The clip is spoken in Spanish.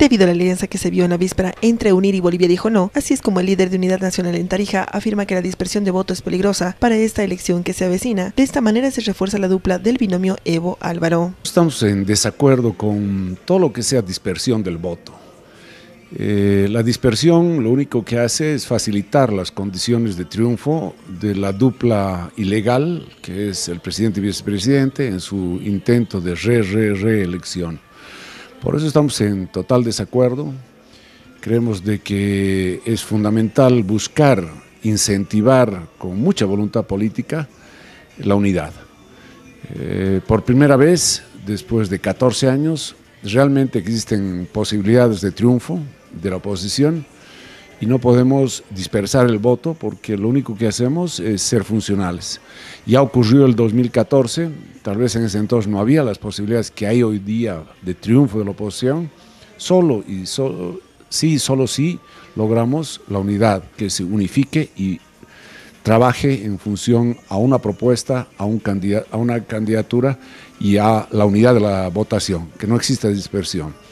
Debido a la alianza que se vio en la víspera entre UNIR y Bolivia dijo no, así es como el líder de Unidad Nacional en Tarija afirma que la dispersión de votos es peligrosa para esta elección que se avecina. De esta manera se refuerza la dupla del binomio Evo-Álvaro. Estamos en desacuerdo con todo lo que sea dispersión del voto. Eh, la dispersión lo único que hace es facilitar las condiciones de triunfo de la dupla ilegal, que es el presidente y vicepresidente, en su intento de re-re-reelección. Por eso estamos en total desacuerdo. Creemos de que es fundamental buscar, incentivar con mucha voluntad política la unidad. Eh, por primera vez, después de 14 años, realmente existen posibilidades de triunfo de la oposición y no podemos dispersar el voto porque lo único que hacemos es ser funcionales. Ya ocurrió el 2014, tal vez en ese entonces no había las posibilidades que hay hoy día de triunfo de la oposición, solo y solo, sí, solo sí logramos la unidad, que se unifique y trabaje en función a una propuesta, a, un a una candidatura y a la unidad de la votación, que no exista dispersión.